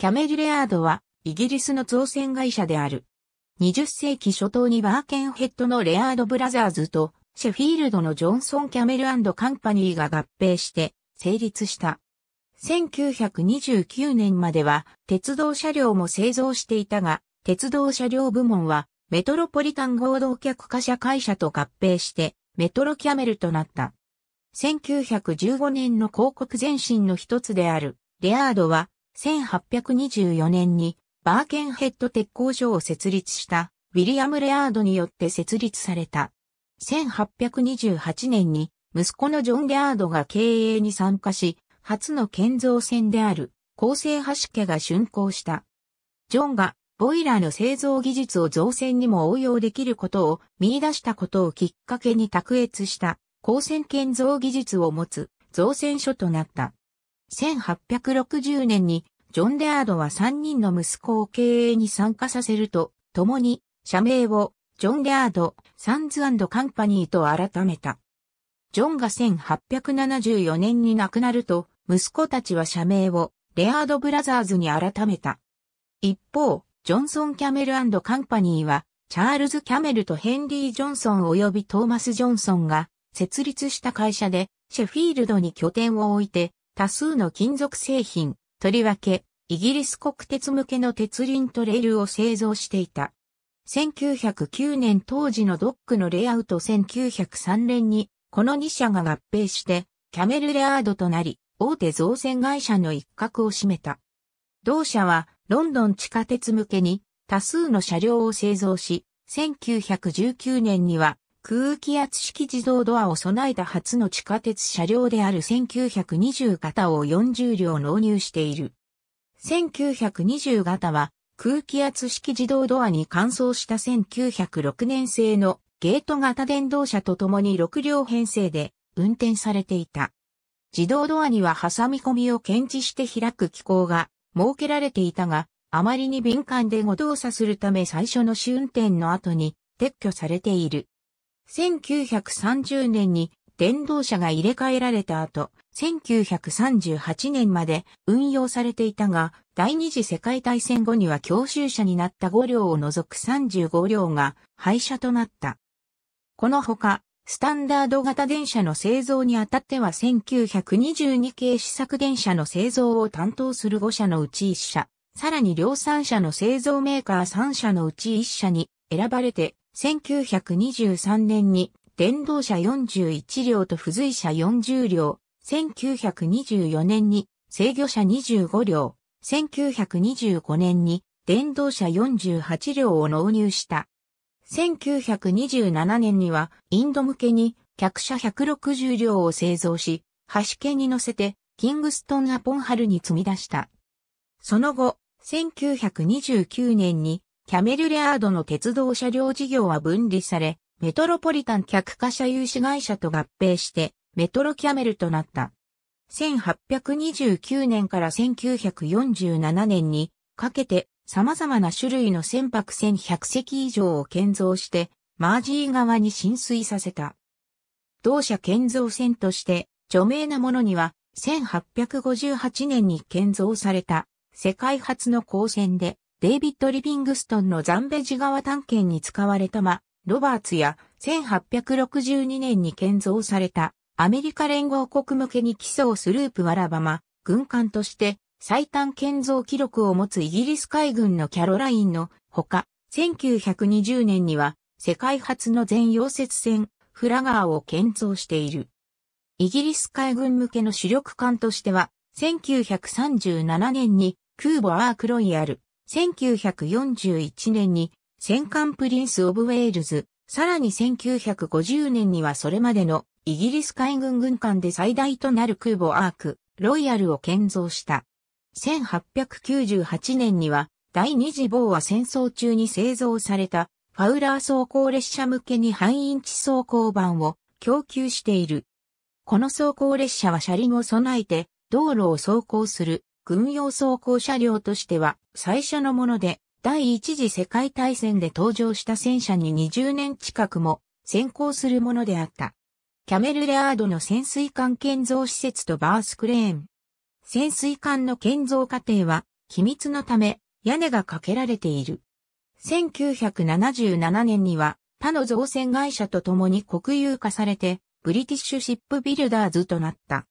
キャメルレアードはイギリスの造船会社である。20世紀初頭にバーケンヘッドのレアードブラザーズとシェフィールドのジョンソン・キャメルカンパニーが合併して成立した。1929年までは鉄道車両も製造していたが、鉄道車両部門はメトロポリタン合同客貨車会社と合併してメトロキャメルとなった。1915年の広告前身の一つであるレアードは1824年にバーケンヘッド鉄工所を設立したウィリアム・レアードによって設立された。1828年に息子のジョン・レアードが経営に参加し、初の建造船である構成橋家が竣工した。ジョンがボイラーの製造技術を造船にも応用できることを見出したことをきっかけに卓越した光線建造技術を持つ造船所となった。1860年にジョン・レアードは3人の息子を経営に参加させると、共に社名をジョン・レアード・サンズカンパニーと改めた。ジョンが1874年に亡くなると、息子たちは社名をレアード・ブラザーズに改めた。一方、ジョンソン・キャメルカンパニーは、チャールズ・キャメルとヘンリー・ジョンソン及びトーマス・ジョンソンが設立した会社で、シェフィールドに拠点を置いて、多数の金属製品、とりわけ、イギリス国鉄向けの鉄輪とレールを製造していた。1909年当時のドックのレイアウト1903年に、この2社が合併して、キャメルレアードとなり、大手造船会社の一角を占めた。同社は、ロンドン地下鉄向けに、多数の車両を製造し、1919年には、空気圧式自動ドアを備えた初の地下鉄車両である1920型を40両納入している。1920型は空気圧式自動ドアに換装した1906年製のゲート型電動車と共に6両編成で運転されていた。自動ドアには挟み込みを検知して開く機構が設けられていたが、あまりに敏感で誤動作するため最初の試運転の後に撤去されている。1930年に電動車が入れ替えられた後、1938年まで運用されていたが、第二次世界大戦後には教習車になった5両を除く35両が廃車となった。このほか、スタンダード型電車の製造にあたっては1922系試作電車の製造を担当する5社のうち1社、さらに量産車の製造メーカー3社のうち1社に選ばれて1923年に電動車41両と付随車40両、1924年に制御車25両、1925年に電動車48両を納入した。1927年にはインド向けに客車160両を製造し、端家に乗せてキングストンアポンハルに積み出した。その後、1929年にキャメルレアードの鉄道車両事業は分離され、メトロポリタン客貨車有志会社と合併して、メトロキャメルとなった。1829年から1947年にかけて様々な種類の船舶1 100隻以上を建造して、マージー側に浸水させた。同社建造船として著名なものには1858年に建造された世界初の高船でデイビッド・リビングストンのザンベジ川探検に使われたマ、ロバーツや1862年に建造されたアメリカ連合国向けに基礎をスループ・ワラバマ、軍艦として最短建造記録を持つイギリス海軍のキャロラインのほか、1920年には世界初の全溶接船、フラガーを建造している。イギリス海軍向けの主力艦としては、1937年に空母アークロイヤル、1941年に戦艦プリンス・オブ・ウェールズ、さらに1950年にはそれまでのイギリス海軍軍艦で最大となる空母アーク、ロイヤルを建造した。1898年には第二次防和戦争中に製造されたファウラー走行列車向けに半インチ走行板を供給している。この走行列車は車輪を備えて道路を走行する軍用装甲車両としては最初のもので、第一次世界大戦で登場した戦車に20年近くも先行するものであった。キャメルレアードの潜水艦建造施設とバースクレーン。潜水艦の建造過程は、機密のため、屋根がかけられている。1977年には、他の造船会社と共に国有化されて、ブリティッシュシップビルダーズとなった。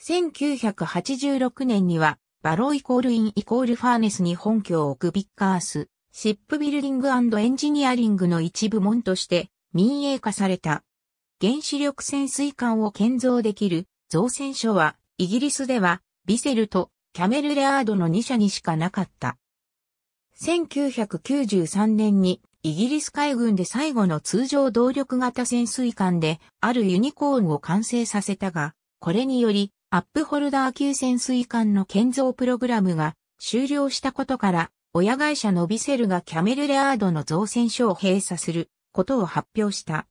1986年には、バローイコールインイコールファーネスに本拠を置くビッカース、シップビルディングエンジニアリングの一部門として民営化された。原子力潜水艦を建造できる造船所は、イギリスでは、ビセルとキャメルレアードの2社にしかなかった。1993年にイギリス海軍で最後の通常動力型潜水艦であるユニコーンを完成させたが、これによりアップホルダー級潜水艦の建造プログラムが終了したことから、親会社のビセルがキャメルレアードの造船所を閉鎖することを発表した。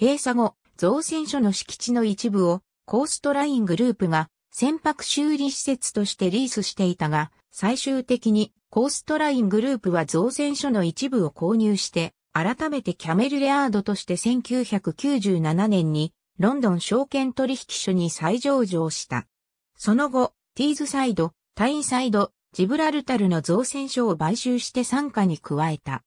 閉鎖後、造船所の敷地の一部をコーストライングループが船舶修理施設としてリースしていたが、最終的にコーストライングループは造船所の一部を購入して、改めてキャメルレアードとして1997年にロンドン証券取引所に再上場した。その後、ティーズサイド、タインサイド、ジブラルタルの造船所を買収して参加に加えた。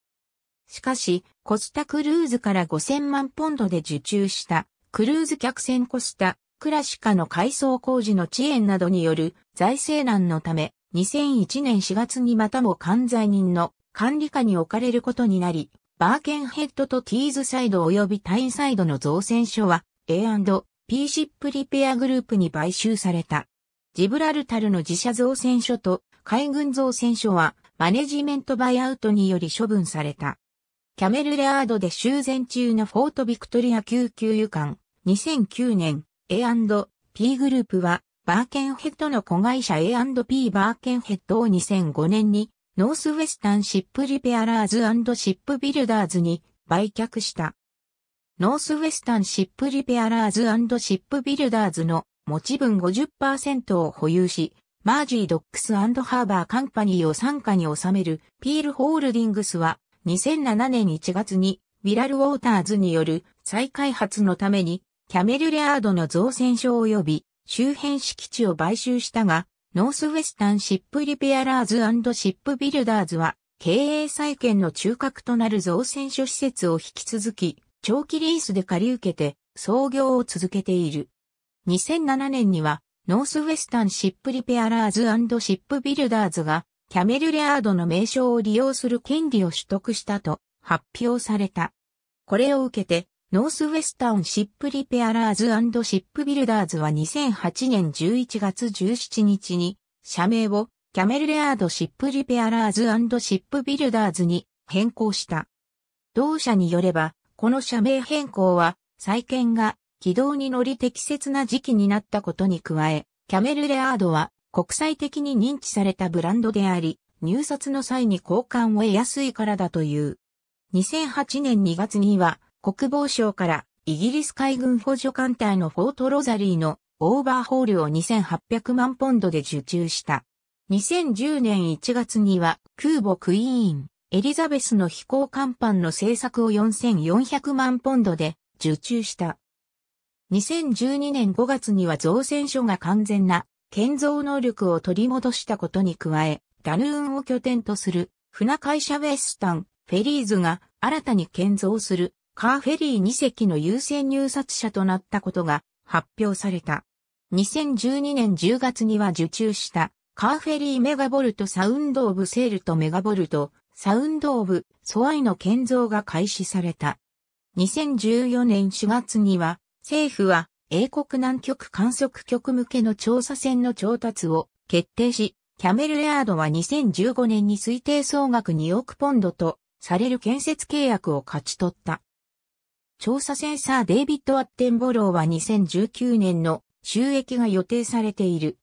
しかし、コスタクルーズから5000万ポンドで受注した、クルーズ客船コスタ、クラシカの改装工事の遅延などによる財政難のため、2001年4月にまたも管財人の管理下に置かれることになり、バーケンヘッドとティーズサイド及びタインサイドの造船所は A&P シップリペアグループに買収された。ジブラルタルの自社造船所と海軍造船所はマネジメントバイアウトにより処分された。キャメルレアードで修繕中のフォートビクトリア救急油管2009年 A&P グループはバーケンヘッドの子会社 A&P バーケンヘッドを2005年にノースウェスタンシップリペアラーズシップビルダーズに売却した。ノースウェスタンシップリペアラーズシップビルダーズの持ち分50%を保有し、マージードックスハーバーカンパニーを傘下に収めるピールホールディングスは2007年1月にウィラルウォーターズによる再開発のためにキャメルレアードの造船所及び周辺敷地を買収したが、ノースウェスタンシップリペアラーズシップビルダーズは経営再建の中核となる造船所施設を引き続き長期リースで借り受けて創業を続けている。2007年には、ノースウェスタンシップリペアラーズシップビルダーズが、キャメルレアードの名称を利用する権利を取得したと発表された。これを受けて、ノースウェスタンシップリペアラーズシップビルダーズは2008年11月17日に、社名をキャメルレアードシップリペアラーズシップビルダーズに変更した。同社によれば、この社名変更は、再建が軌道に乗り適切な時期になったことに加え、キャメルレアードは国際的に認知されたブランドであり、入札の際に交換を得やすいからだという。2008年2月には国防省からイギリス海軍補助艦隊のフォートロザリーのオーバーホールを2800万ポンドで受注した。2010年1月には空母クイーン、エリザベスの飛行甲板の製作を4400万ポンドで受注した。2012年5月には造船所が完全な建造能力を取り戻したことに加え、ダヌーンを拠点とする船会社ウェスタン、フェリーズが新たに建造するカーフェリー2隻の優先入札者となったことが発表された。2012年10月には受注したカーフェリーメガボルトサウンドオブセールとメガボルトサウンドオブ、ソアイの建造が開始された。2014年4月には、政府は英国南極観測局向けの調査船の調達を決定し、キャメルアードは2015年に推定総額2億ポンドとされる建設契約を勝ち取った。調査センサーデイビッド・アッテンボローは2019年の収益が予定されている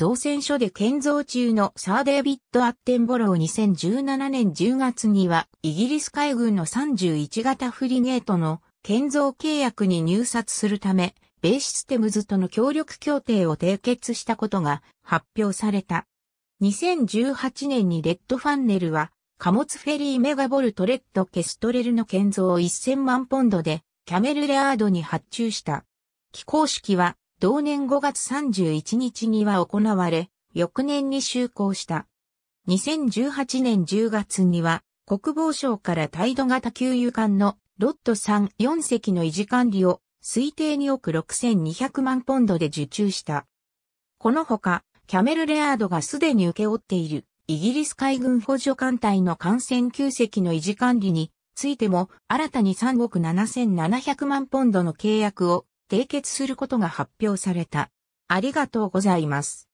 造船所で建造中のサーデービット・アッテンボロー2017年10月には、イギリス海軍の31型フリゲートの建造契約に入札するため、ベーシステムズとの協力協定を締結したことが発表された。2018年にレッドファンネルは、貨物フェリーメガボルトレッドケストレルの建造を1000万ポンドで、キャメルレアードに発注した。起工式は同年5月31日には行われ、翌年に就航した。2018年10月には、国防省から態度型給油艦のロット3、4隻の維持管理を推定2億6200万ポンドで受注した。このほか、キャメル・レアードがすでに受け負っているイギリス海軍補助艦隊の艦船9隻の維持管理についても新たに3億7700万ポンドの契約を締結することが発表された。ありがとうございます。